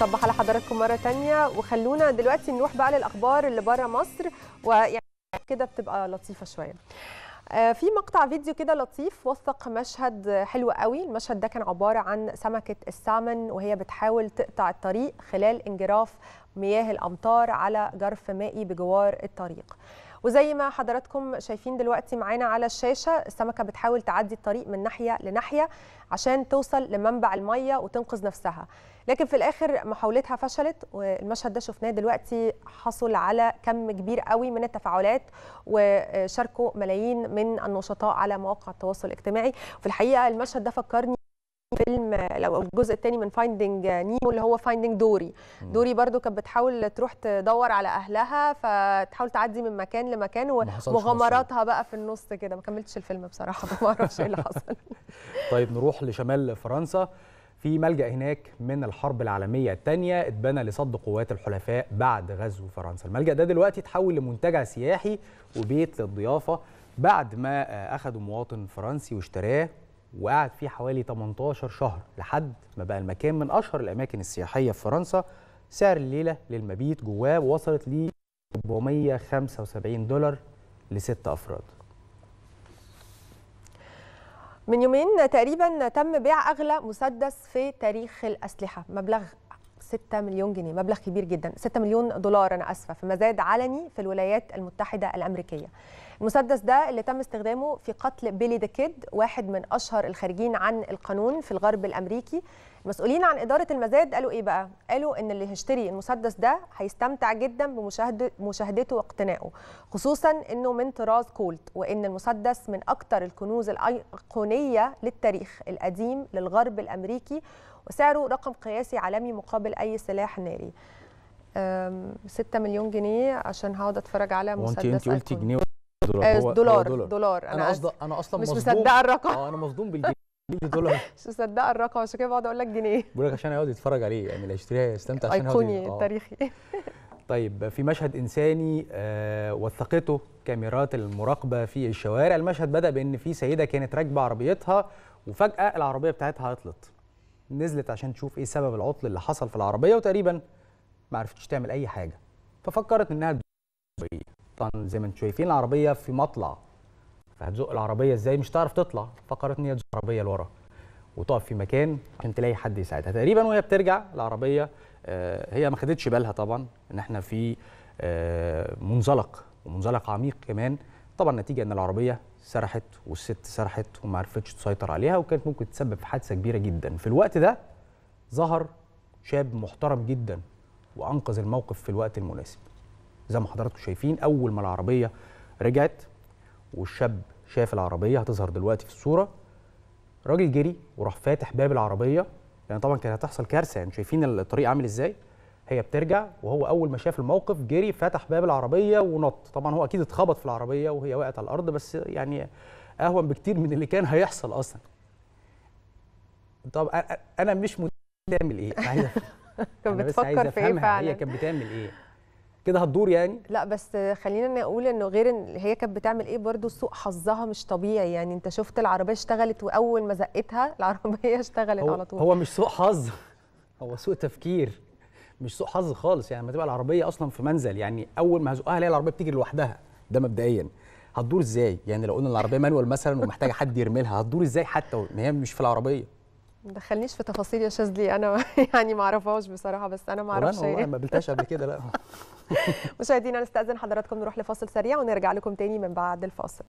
صباح على حضراتكم مره تانية وخلونا دلوقتي نروح بقى للاخبار اللي بره مصر ويعني كده بتبقى لطيفه شويه آه، في مقطع فيديو كده لطيف وثق مشهد حلو قوي المشهد ده كان عبارة عن سمكة السامن وهي بتحاول تقطع الطريق خلال انجراف مياه الأمطار على جرف مائي بجوار الطريق وزي ما حضراتكم شايفين دلوقتي معانا على الشاشه السمكه بتحاول تعدي الطريق من ناحيه لناحيه عشان توصل لمنبع الميه وتنقذ نفسها لكن في الاخر محاولتها فشلت والمشهد ده شفناه دلوقتي حصل على كم كبير قوي من التفاعلات وشاركوا ملايين من النشطاء على مواقع التواصل الاجتماعي في الحقيقه المشهد ده فكرني فيلم لو الجزء الثاني من فايندنج نيمو اللي هو فايندنج دوري دوري برضو كانت بتحاول تروح تدور على اهلها فتحاول تعدي من مكان لمكان ومغامراتها بقى في النص كده ما كملتش الفيلم بصراحه ما اعرفش ايه اللي حصل طيب نروح لشمال فرنسا في ملجأ هناك من الحرب العالمية الثانية اتبنى لصد قوات الحلفاء بعد غزو فرنسا الملجأ ده دلوقتي اتحول لمنتجع سياحي وبيت للضيافة بعد ما آه، اخذوا مواطن فرنسي واشتراه وقعد فيه حوالي 18 شهر لحد ما بقى المكان من اشهر الاماكن السياحيه في فرنسا سعر الليله للمبيت جواه وصلت ل 475 دولار لست افراد من يومين تقريبا تم بيع اغلى مسدس في تاريخ الاسلحه مبلغ 6 مليون جنيه مبلغ كبير جدا 6 مليون دولار انا اسفه في مزاد علني في الولايات المتحده الامريكيه المسدس ده اللي تم استخدامه في قتل بيلي ذا كيد واحد من اشهر الخارجين عن القانون في الغرب الامريكي المسؤولين عن اداره المزاد قالوا ايه بقى قالوا ان اللي هيشتري المسدس ده هيستمتع جدا بمشاهده مشاهدته واقتنائه خصوصا انه من طراز كولت وان المسدس من اكثر الكنوز الايقونيه للتاريخ القديم للغرب الامريكي وسعره رقم قياسي عالمي مقابل اي سلاح ناري 6 مليون جنيه عشان هقعد اتفرج على مسدس انت قلتي جنيه دولار آه، دولار, دولار دولار انا قصدي انا اصلا مش مصدقه الرقم اه انا مصدوم بالجنيه دي دولار مش مصدقه الرقم عشان كده بقعد اقول لك جنيه بقول لك عشان يقعد يتفرج عليه يعني اللي هيشتريها يستمتع عشان ايقوني آه. تاريخي طيب في مشهد انساني آه وثقته كاميرات المراقبه في الشوارع المشهد بدا بان في سيده كانت راكبه عربيتها وفجاه العربيه بتاعتها عطلت نزلت عشان تشوف ايه سبب العطل اللي حصل في العربيه وتقريبا ما عرفتش تعمل اي حاجه ففكرت انها تدوس طبعا زي ما انتم شايفين العربيه في مطلع فهتزق العربيه ازاي مش هتعرف تطلع فقررت ان هي تزق العربيه لورا وتقف في مكان عشان تلاقي حد يساعدها تقريبا وهي بترجع العربيه آه، هي ما خدتش بالها طبعا ان احنا في آه، منزلق ومنزلق عميق كمان طبعا نتيجه ان العربيه سرحت والست سرحت وما عرفتش تسيطر عليها وكانت ممكن تسبب في حادثه كبيره جدا في الوقت ده ظهر شاب محترم جدا وانقذ الموقف في الوقت المناسب زي ما حضراتكم شايفين اول ما العربيه رجعت والشاب شاف العربيه هتظهر دلوقتي في الصوره راجل جري وراح فاتح باب العربيه يعني طبعا كانت هتحصل كارثه يعني شايفين الطريق عامل ازاي هي بترجع وهو اول ما شاف الموقف جري فتح باب العربيه ونط طبعا هو اكيد اتخبط في العربيه وهي وقعت على الارض بس يعني اهون بكتير من اللي كان هيحصل اصلا طب انا مش مدرك ايه عايزه كانت بتفكر في ايه فعلا هي كانت بتعمل ايه كده هتدور يعني لا بس خلينا نقول انه غير ان هي كانت بتعمل ايه برضو سوء حظها مش طبيعي يعني انت شفت العربيه اشتغلت واول ما زقتها العربيه اشتغلت على طول هو مش سوء حظ هو سوء تفكير مش سوء حظ خالص يعني لما تبقى العربيه اصلا في منزل يعني اول ما هزقها هي العربيه بتجري لوحدها ده مبدئيا هتدور ازاي يعني لو قلنا العربيه مانوال مثلا ومحتاجه حد يرميلها هتدور ازاي حتى ما هي مش في العربيه ما دخلنيش في تفاصيل يا شاذلي انا يعني ما اعرفهاش بصراحه بس انا ما اعرفش ايه ما قابلتهاش قبل كده لا مشاهدينا نستاذن حضراتكم نروح لفاصل سريع ونرجع لكم تاني من بعد الفاصل